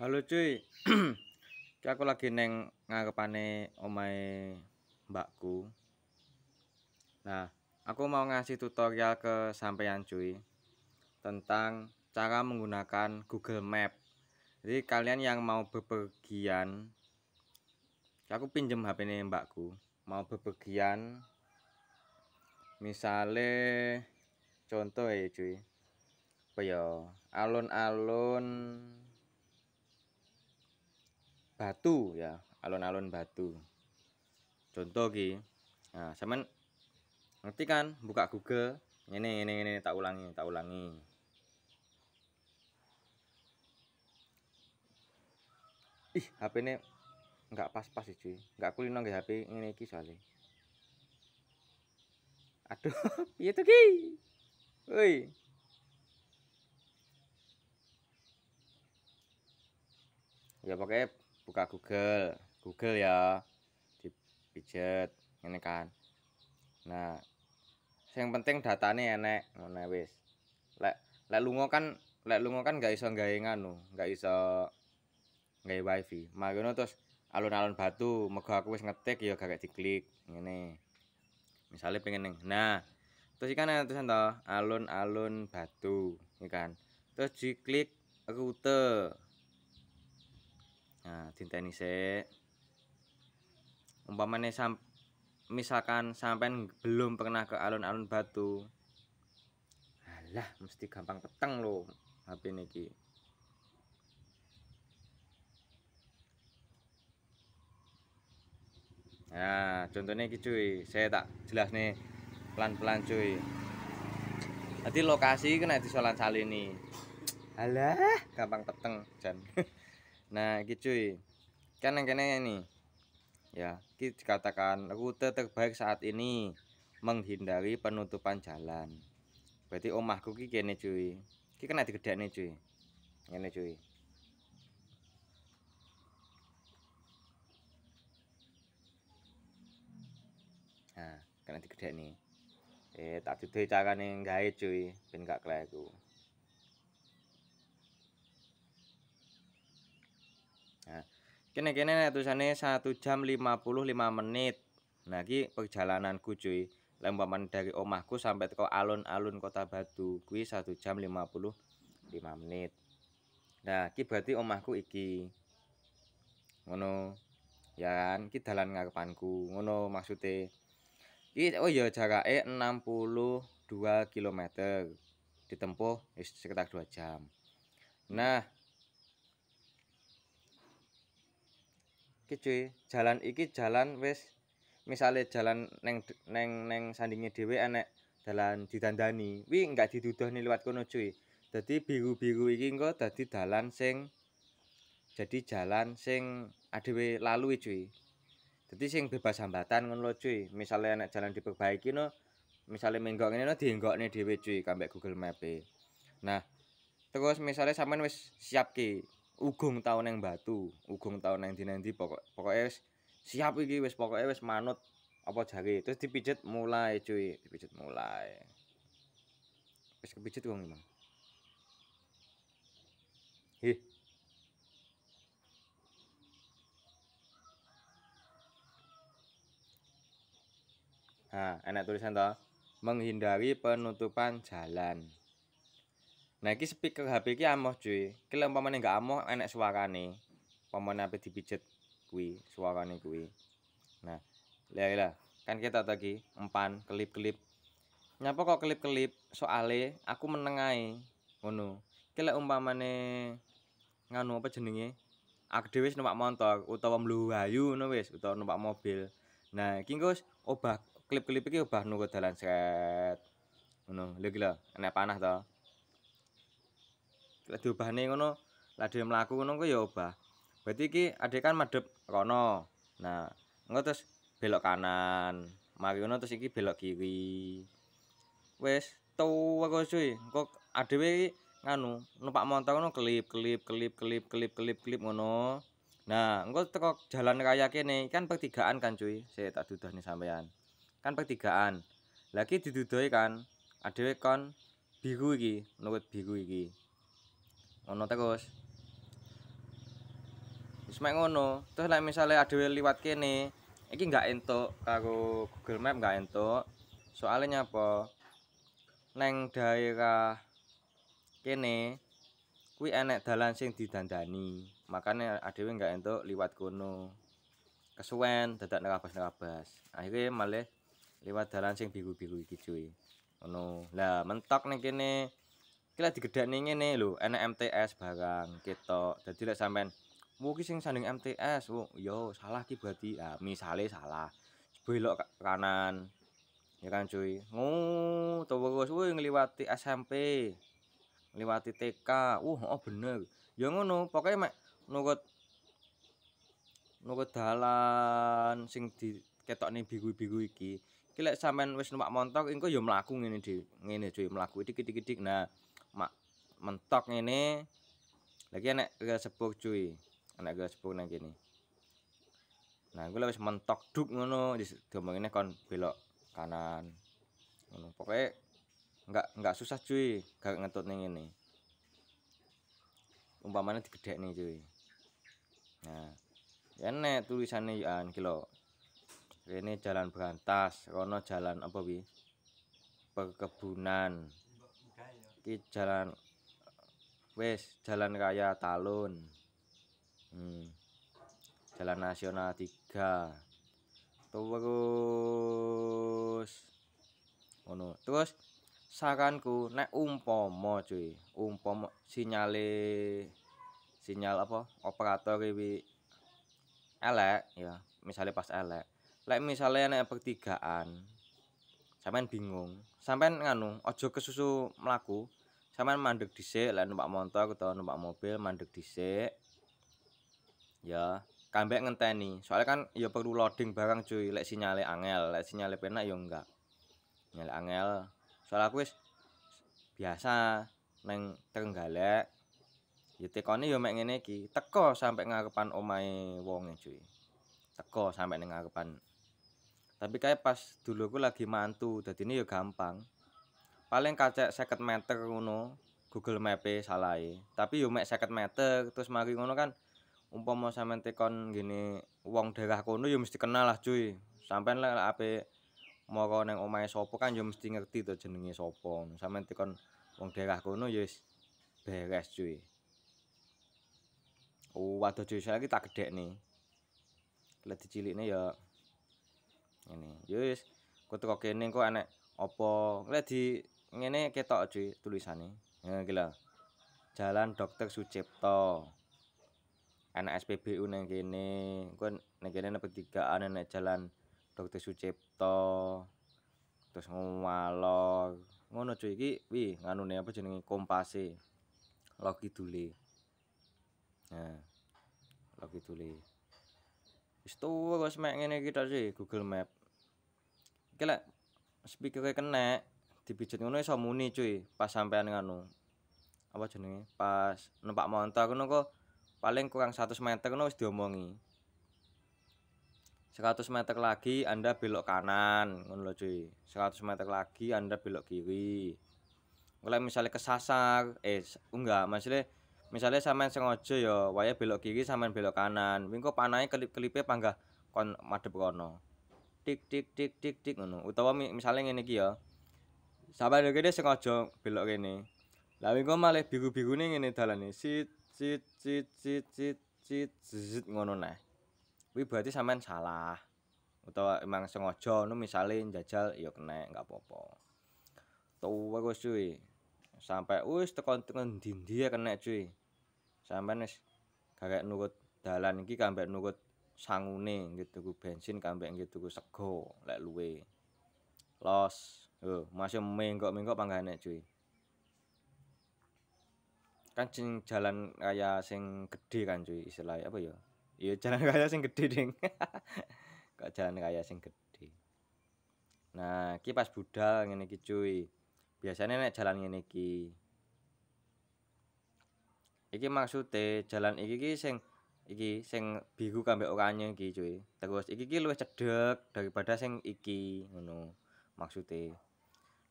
Halo cuy. aku lagi neng ngarepane omae mbakku. Nah, aku mau ngasih tutorial ke sampean cuy tentang cara menggunakan Google Map. Jadi kalian yang mau bepergian aku pinjem HP ini mbakku, mau bepergian misalnya contoh ya cuy. Apa ya? Alun-alun batu ya alon-alon batu contoh ki nah semen ngerti kan buka Google ini ini ini tak ulangi tak ulangi ih HP ini nggak pas-pas sih cuy nggak kulino nggak HP ini ki soalnya aduh iya tuh ki woi ya pakai buka Google Google ya dipijet ini kan nah yang penting datanya enek ngene wis lek lek lungo kan lek lungo kan gak iso gawe nganu enggak iso nge wifi makanya terus alun-alun batu mega aku wis ngetik ya gak diklik ngene misalnya pengen neng nah terus ikan terus ento alun-alun batu ikan terus diklik rute Nah, dinteni sik. Umpamane misalkan sampean belum pernah ke alun-alun Batu. Alah, mesti gampang peteng lo HP niki. Nah, contohnya iki cuy, saya tak jelas nih pelan-pelan cuy. Nanti lokasi kena di Solan Salini. Alah, gampang peteng, Jan. Nah, iki cuy. Kan yang kene ini. Ya, iki dikatakan rute terbaik saat ini menghindari penutupan jalan. Berarti omahku iki kene cuy. Iki kena digedekne cuy. Ngene cuy. Nah, kena digedekne. Eh, tak dudu carane gawe cuy, ben gak kleku. kene kene nek tulisane 1 jam 55 menit. Nah iki perjalananku cuy. Lah dari omahku sampai teko alun-alun Kota Batu kuwi 1 jam 55 menit. Nah iki berarti omahku iki. Ngono. Ya kan iki dalan ngarepanku. Ngono maksude. Iki oh ya jarake 62 km ditempuh sekitar 2 jam. Nah, iki jalan iki jalan wis misalnya jalan neng neng neng sandingnya dewe enek jalan didandani wi nggak diduduh nih lewat kono cuy jadi biru biru iki engko jadi jalan sing jadi jalan sing ada lalui cuy jadi sing bebas hambatan ngono lo cuy misalnya enek jalan diperbaiki no misalnya menggok ini no dienggok nih dewe cuy google map nah terus misalnya sampean wis siap ki ugung tahun yang batu ugung tahun yang dinanti nanti pokok pokoknya wis siap lagi wes, pokok es manut apa jari terus dipijet mulai cuy dipijet mulai wis kepijet uang emang Hi. Nah, enak tulisan toh. Menghindari penutupan jalan. Nah iki speaker HP iki amoh cuy. Iki lek umpamane enggak amoh enek suarane. Umpamane ape dipijet kuwi suarane kuwi. Nah, lihat kan kita tadi empan klip-klip Nyapa kok klip-klip? Soale aku menengai ngono. Iki lek umpamane nganu apa jenenge? Aku dhewe wis numpak motor utawa mluwayu ngono wis utawa numpak mobil. Nah, iki engko obah klip-klip iki obah nunggu dalan set. Ngono, lho iki panah to. lek diobahne ngono lek dhewe mlaku ngono kuwi ya obah berarti iki adek kan madhep kono nah ngono terus belok kanan mari ngono terus iki belok kiri wis tuwa kok adewe nganu numpak motor ngono klip klip, klip, klip, klip, klip, klip ngono nah engko teko jalan raya kene kan pertigaan kan cuy saya tak dudahne sampean kan pertigaan lagi didudoi kan adewe kon biru iki nurut biru iki ono terus semek ngono terus lah misalnya ada liwat kene ini nggak entuk karo Google Map nggak entuk soalnya apa neng daerah kene kui enek dalan sing didandani makanya ada yang nggak entuk liwat kono kesuwen tetap nerabas nerabas akhirnya malah liwat dalan sing biru biru iki cuy ono lah mentok neng kene iki lek digedhekne ngene lho enek MTS barang ketok dadi lek sampean wo ki sing sanding MTS wo yo salah ki berarti ah misale salah belok kanan ya kan cuy ngu terus woi, ngliwati SMP ngliwati TK wah uh, oh bener ya ngono pokoke mek nurut nurut dalan sing di ketok nih biku-biku iki kilek sampean wis numpak montok engko yo mlaku ngene dhe ngene cuy mlaku dikit-dikit nah mentok ini lagi enak gak sepuk cuy enak gak sepuk nang gini nah gue lebih mentok duk ngono di gambar ini kon belok kanan ngono pokoknya enggak enggak susah cuy gak ngetut nih ini umpamanya digedek nih cuy nah ya enak tulisannya ya kilo ini jalan berantas kono jalan apa bi perkebunan ki jalan wis jalan raya talun hmm. jalan nasional 3 terus ngono terus saranku nek umpama cuy umpama sinyale sinyal apa operator iki elek ya misalnya pas elek lek misalnya nek pertigaan sampean bingung sampean nganu aja kesusu mlaku sampean mandek dhisik lek numpak motor atau numpak mobil mandek dhisik ya kambek ngenteni soalnya kan ya perlu loading barang cuy lek sinyale angel lek sinyale penak ya enggak angel soalnya wis biasa neng terenggalek ya tekone ya mek ngene iki teko sampai ngarepan omahe wong cuy teko sampai ning ngarepan tapi kayak pas dulu lagi mantu jadi ini gampang paling kacek seket meter ngono Google Map e salah e tapi yo mek seket meter terus mari ngono kan umpama sampean tekon ngene wong daerah kono yo mesti kenal lah cuy sampean lek le ape moro neng omahe sapa kan yo mesti ngerti to jenenge sapa sampean tekon wong daerah kono yo beres cuy Oh, waduh cuy, saya tak gede nih. Lihat di cilik Yus ya. Ini, yus, kutuk kok enak opo lihat di ngene ketok cuy tulisane ngene iki jalan dokter sucipto ana SPBU neng kene kok neng kene nepe tiga ana jalan dokter sucipto terus ngomalok ngono cuy iki wi nganu ne apa jenenge kompase logi dule nah logi dule wis tuwa kok semek ngene iki tok sih Google Map iki lek speaker kena dipijet ngono iso muni cuy pas sampean ngono apa jenenge pas numpak motor ngono kok paling kurang 100 meter ngono wis diomongi 100 meter lagi anda belok kanan ngono lho cuy 100 meter lagi anda belok kiri kalau misalnya kesasar eh enggak maksudnya misalnya sampean sengaja ya waya belok kiri sampean belok kanan wingko panahe kelip-kelipe panggah madep kono tik tik tik tik tik ngono utawa misalnya ngene iki ya sampai nek kene sengaja belok kene. Lah wingi malah biru-birune ngene dalane. Sit sit sit sit sit sit zit ngono nah. Kuwi berarti sampean salah. Utawa emang sengaja ono misale njajal ya kena enggak apa-apa. Tuwa kok cuy. Sampai wis tekan tekan dindi kena cuy. Sampean wis gak nukut dalan iki kambek nukut sangune nggih tuku bensin kambek nggih tuku sego lek luwe. Los. Yo, masih menggok-menggok panggahane, cuy. Kan jalan kaya sing gede kan, cuy, istilah apa ya? Iya, jalan kaya sing gede, Ding. Kok jalan kaya sing gede. Nah, iki pas budal ngene iki, cuy. Biasanya nek jalan ngene iki. Iki maksudnya jalan iki iki sing iki sing biru kambek oranye iki cuy. Terus iki iki luwih cedek daripada sing iki ngono. Maksudnya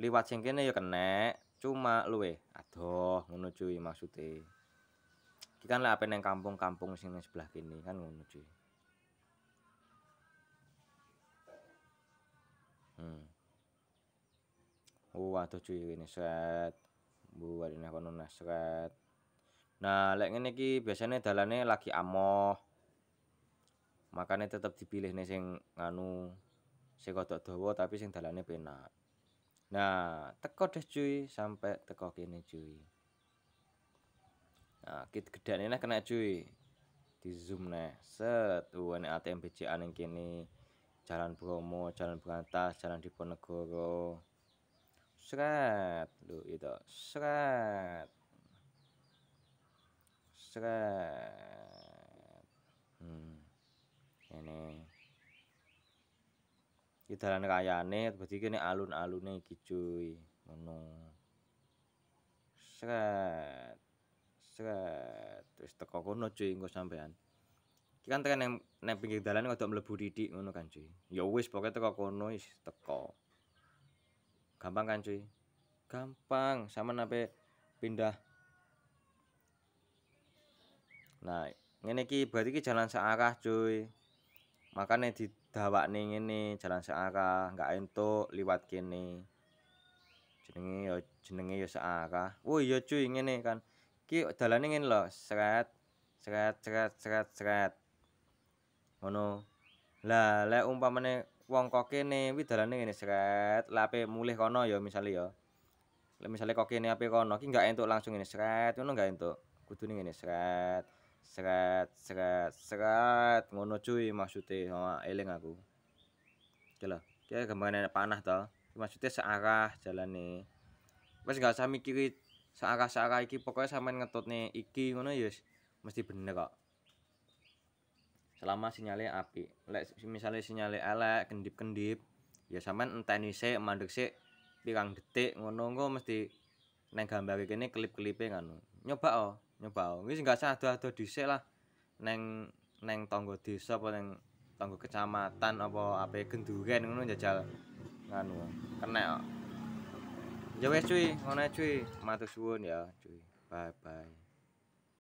liwat sing kene ya kena cuma luwe aduh ngono cuy maksudnya iki kan lek ape neng kampung-kampung sing sebelah kini kan ngono cuy hmm Oh, aduh cuy ini set. Buat ini aku nunas set. Nah, lek ini ki biasanya dalane lagi amoh. Makanya tetap dipilih nih sing nganu sing kodok dawa tapi sing dalane penak. Nah, teko deh cuy, sampai teko kini cuy. Nah, kit gedean ini kena cuy. Di zoom nih, set, uang uh, ATM BCA yang kini. Jalan Bromo, Jalan Berantas, Jalan Diponegoro. Seret, lu itu, seret. Seret. Hmm. Ini. iki dalan kayane dadi kene alun-alune iki cuy ngono sret sret terus teko kono cuy engko sampean iki kan tekan nang pinggir dalan kok mlebu didik ngono kan cuy ya wis pokoke teko kono wis teko gampang kan cuy gampang sama nape pindah nah ngene iki berarti iki jalan searah cuy makanya di dawak nih ini jalan searah, nggak entuk liwat kini jenenge ya jenenge yo seaka wo yo cuy ini kan ki jalan ini lo seret seret seret seret seret mono lah le umpama wong kok ini wi jalan ini seret lape mulih kono yo misalnya yo misalnya kok ini apa kono ki nggak entuk langsung ini seret mono nggak entuk kudu nih ini seret seret seret seret ngono cuy maksudnya sama eling aku oke lah kayak gambarnya panah tau maksudnya searah jalan nih pas nggak usah mikirin searah searah iki pokoknya sama ngetot nih iki ngono yes mesti bener kok selama sinyalnya api lek misalnya sinyalnya elek kendip kendip ya sama enteni se mandek se pirang detik ngono ngono mesti neng gambar ini klip klipnya ngono nyoba oh nyebau wis enggak usah ado-ado dhisik lah neng neng tangga desa apa neng tangga kecamatan apa ape genduren ngono jajal nganu kena ya wis cuy ngono cuy matur suwun ya cuy bye bye